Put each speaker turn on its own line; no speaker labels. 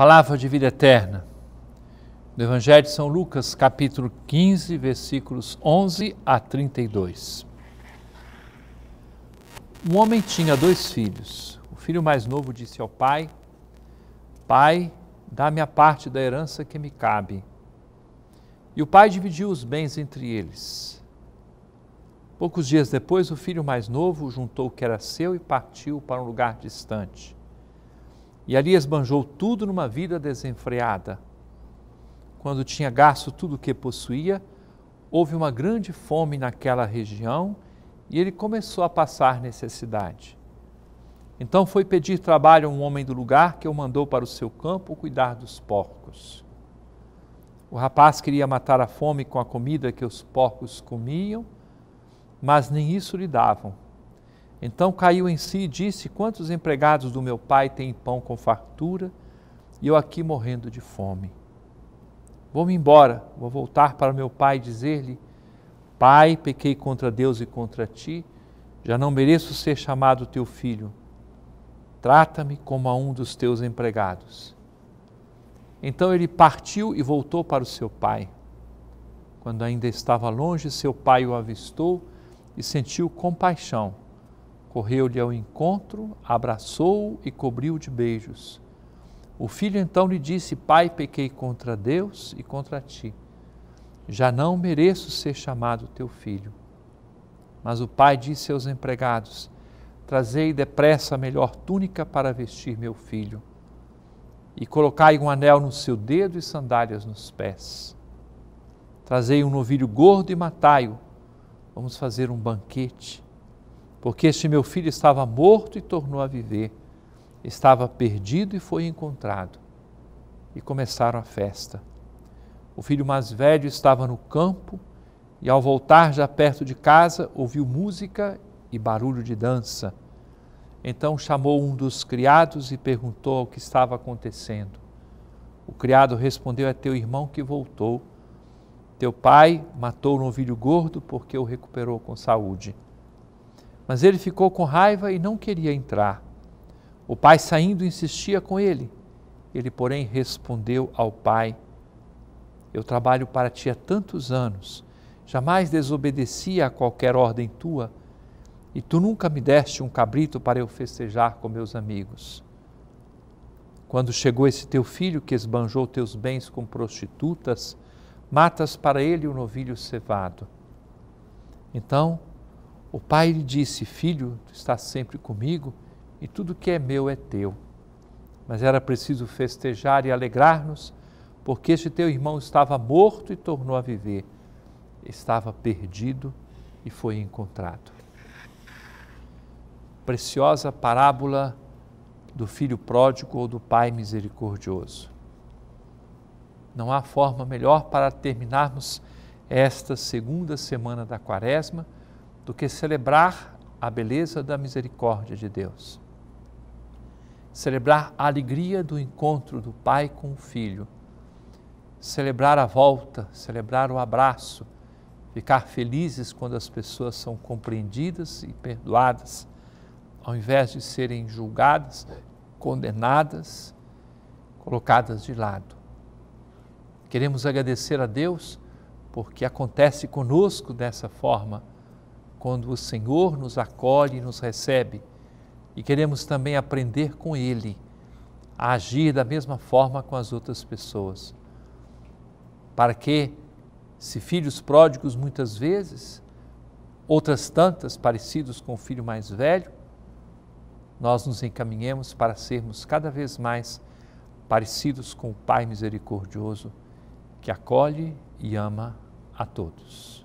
Palavra de vida eterna. Do Evangelho de São Lucas, capítulo 15, versículos 11 a 32. Um homem tinha dois filhos. O filho mais novo disse ao pai: Pai, dá-me a parte da herança que me cabe. E o pai dividiu os bens entre eles. Poucos dias depois, o filho mais novo juntou o que era seu e partiu para um lugar distante e ali esbanjou tudo numa vida desenfreada. Quando tinha gasto tudo o que possuía, houve uma grande fome naquela região e ele começou a passar necessidade. Então foi pedir trabalho a um homem do lugar que o mandou para o seu campo cuidar dos porcos. O rapaz queria matar a fome com a comida que os porcos comiam, mas nem isso lhe davam. Então caiu em si e disse: Quantos empregados do meu pai têm pão com fartura e eu aqui morrendo de fome? Vou-me embora, vou voltar para meu pai e dizer-lhe: Pai, pequei contra Deus e contra ti, já não mereço ser chamado teu filho. Trata-me como a um dos teus empregados. Então ele partiu e voltou para o seu pai. Quando ainda estava longe, seu pai o avistou e sentiu compaixão correu-lhe ao encontro, abraçou-o e cobriu-o de beijos. O filho então lhe disse: Pai, pequei contra Deus e contra ti. Já não mereço ser chamado teu filho. Mas o pai disse aos empregados: Trazei depressa a melhor túnica para vestir meu filho, e colocai um anel no seu dedo e sandálias nos pés. Trazei um novilho gordo e matai-o. Vamos fazer um banquete porque este meu filho estava morto e tornou a viver, estava perdido e foi encontrado. E começaram a festa. O filho mais velho estava no campo e, ao voltar já perto de casa, ouviu música e barulho de dança. Então chamou um dos criados e perguntou o que estava acontecendo. O criado respondeu: É teu irmão que voltou. Teu pai matou um novilho gordo porque o recuperou com saúde. Mas ele ficou com raiva e não queria entrar. O pai, saindo, insistia com ele. Ele, porém, respondeu ao pai: Eu trabalho para ti há tantos anos, jamais desobedeci a qualquer ordem tua, e tu nunca me deste um cabrito para eu festejar com meus amigos. Quando chegou esse teu filho que esbanjou teus bens com prostitutas, matas para ele o um novilho cevado. Então o pai lhe disse: Filho, tu estás sempre comigo e tudo que é meu é teu. Mas era preciso festejar e alegrar-nos, porque este teu irmão estava morto e tornou a viver, estava perdido e foi encontrado. Preciosa parábola do filho pródigo ou do pai misericordioso. Não há forma melhor para terminarmos esta segunda semana da Quaresma do que celebrar a beleza da misericórdia de Deus. Celebrar a alegria do encontro do Pai com o Filho. Celebrar a volta, celebrar o abraço, ficar felizes quando as pessoas são compreendidas e perdoadas, ao invés de serem julgadas, condenadas, colocadas de lado. Queremos agradecer a Deus porque acontece conosco dessa forma quando o Senhor nos acolhe e nos recebe. E queremos também aprender com Ele a agir da mesma forma com as outras pessoas. Para que, se filhos pródigos muitas vezes, outras tantas parecidos com o filho mais velho, nós nos encaminhemos para sermos cada vez mais parecidos com o Pai misericordioso, que acolhe e ama a todos